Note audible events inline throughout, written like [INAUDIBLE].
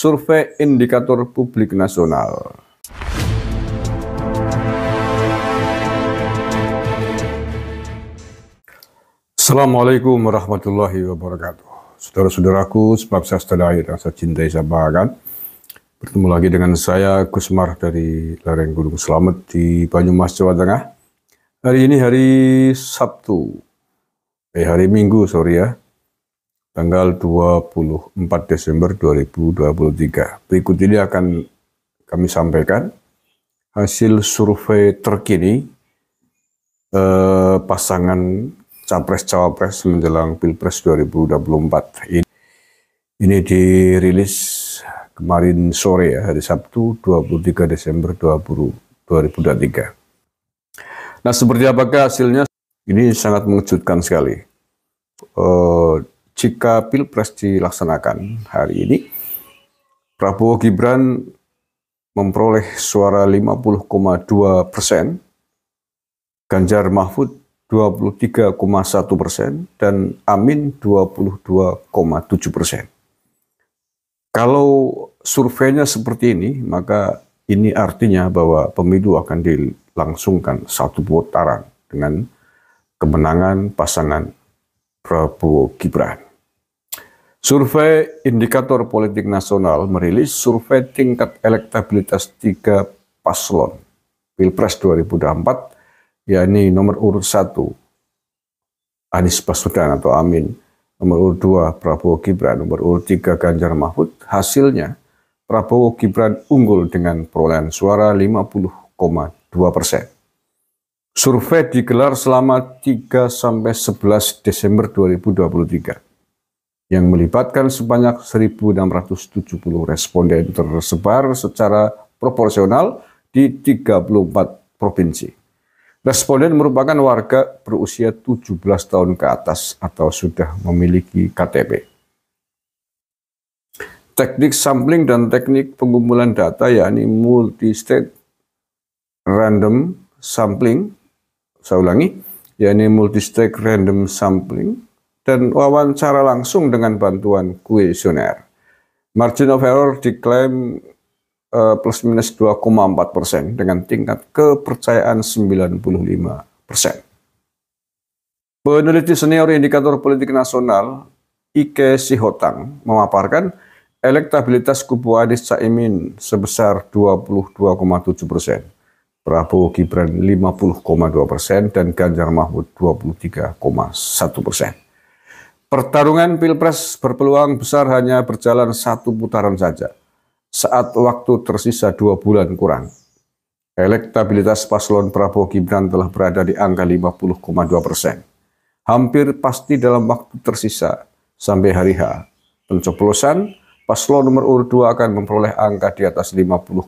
Survei Indikator Publik Nasional. Assalamualaikum warahmatullahi wabarakatuh. Saudara-saudaraku, sebab saya setelah air yang saya cintai saya bahagiakan. Bertemu lagi dengan saya, Kusmar dari Lereng Gunung Selamet di Banyumas, Jawa Tengah. Hari ini hari Sabtu, eh hari Minggu, sorry ya, tanggal 24 Desember 2023. Berikut ini akan kami sampaikan hasil survei terkini eh, pasangan capres-cawapres menjelang Pilpres 2024. Ini, ini dirilis kemarin sore ya, hari Sabtu 23 Desember 2023. Nah, seperti apakah hasilnya? Ini sangat mengejutkan sekali. Eh, jika Pilpres dilaksanakan hari ini, Prabowo Gibran memperoleh suara 50,2 persen, Ganjar Mahfud 23,1 persen, dan Amin 22,7 persen. Kalau surveinya seperti ini, maka ini artinya bahwa pemilu akan dilangsungkan satu putaran dengan kemenangan pasangan Prabowo Gibran. Survei Indikator Politik Nasional merilis survei tingkat elektabilitas tiga paslon Pilpres 2024, yakni nomor urut satu Anies Baswedan atau Amin, nomor urut dua Prabowo Gibran, nomor urut tiga Ganjar Mahfud. Hasilnya Prabowo Gibran unggul dengan perolehan suara 50,2 persen. Survei digelar selama 3 sampai 11 Desember 2023 yang melibatkan sebanyak 1.670 responden tersebar secara proporsional di 34 provinsi. Responden merupakan warga berusia 17 tahun ke atas atau sudah memiliki KTP. Teknik sampling dan teknik pengumpulan data yakni multi-state random sampling, saya ulangi, yakni multi-state random sampling dan wawancara langsung dengan bantuan kuesioner. Margin of error diklaim uh, plus minus 2,4 persen dengan tingkat kepercayaan 95 persen. Peneliti senior indikator politik nasional Ike Sihotang memaparkan elektabilitas kubu Anies Caimin sebesar 22,7 persen, Prabowo Gibran 50,2 persen, dan Ganjar Mahfud 23,1 persen. Pertarungan Pilpres berpeluang besar hanya berjalan satu putaran saja, saat waktu tersisa dua bulan kurang. Elektabilitas paslon Prabowo Gibran telah berada di angka 50,2 persen. Hampir pasti dalam waktu tersisa sampai hari H. pencoblosan, paslon nomor urut 2 akan memperoleh angka di atas 50,0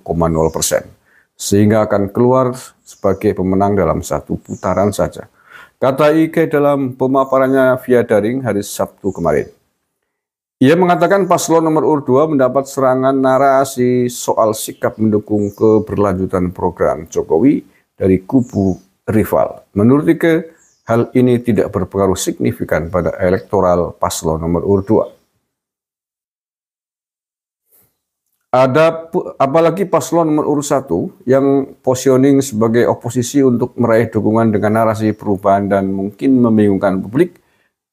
persen, sehingga akan keluar sebagai pemenang dalam satu putaran saja kata IK dalam pemaparannya via daring hari Sabtu kemarin. Ia mengatakan paslon nomor urut 2 mendapat serangan narasi soal sikap mendukung keberlanjutan program Jokowi dari kubu rival. Menurut Ike, hal ini tidak berpengaruh signifikan pada elektoral paslon nomor urut 2. ada apalagi paslon nomor urut satu yang positioning sebagai oposisi untuk meraih dukungan dengan narasi perubahan dan mungkin membingungkan publik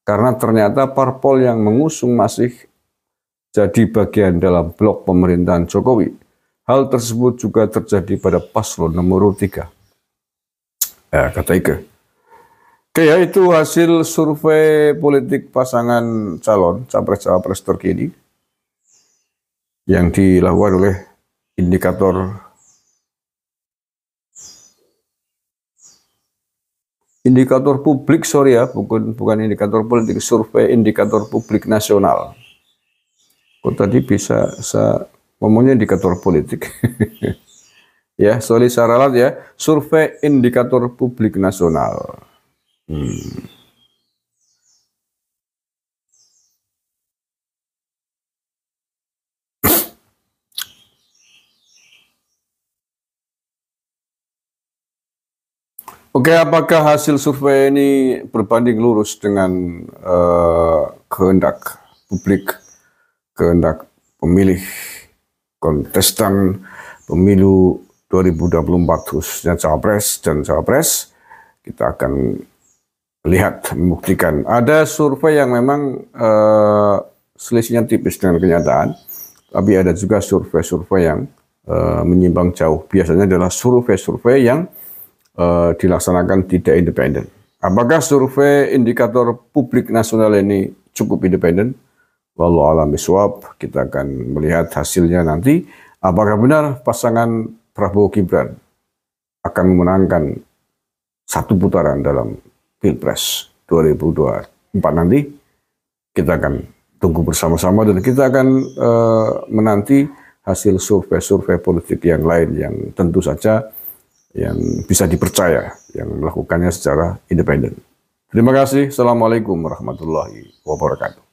karena ternyata parpol yang mengusung masih jadi bagian dalam blok pemerintahan Jokowi. Hal tersebut juga terjadi pada paslon nomor urut tiga. Ya, kata Ike. Oke ya, itu hasil survei politik pasangan calon capres capres terkini yang dilakukan oleh indikator indikator publik sorry ya bukan bukan indikator politik survei indikator publik nasional kok tadi bisa saya ngomongnya indikator politik [LAUGHS] ya sorry saralat ya survei indikator publik nasional hmm. Oke, apakah hasil survei ini berbanding lurus dengan uh, kehendak publik, kehendak pemilih kontestan pemilu 2024 khususnya cawapres dan cawapres? Kita akan lihat membuktikan. Ada survei yang memang uh, selisihnya tipis dengan kenyataan, tapi ada juga survei-survei yang uh, menyimpang jauh. Biasanya adalah survei-survei yang Eh, dilaksanakan tidak independen. Apakah survei indikator publik nasional ini cukup independen? Walau alami suap, kita akan melihat hasilnya nanti. Apakah benar pasangan Prabowo Gibran akan memenangkan satu putaran dalam Pilpres 2024 nanti? Kita akan tunggu bersama-sama dan kita akan uh, menanti hasil survei-survei politik yang lain yang tentu saja yang bisa dipercaya yang melakukannya secara independen. Terima kasih. Assalamualaikum warahmatullahi wabarakatuh.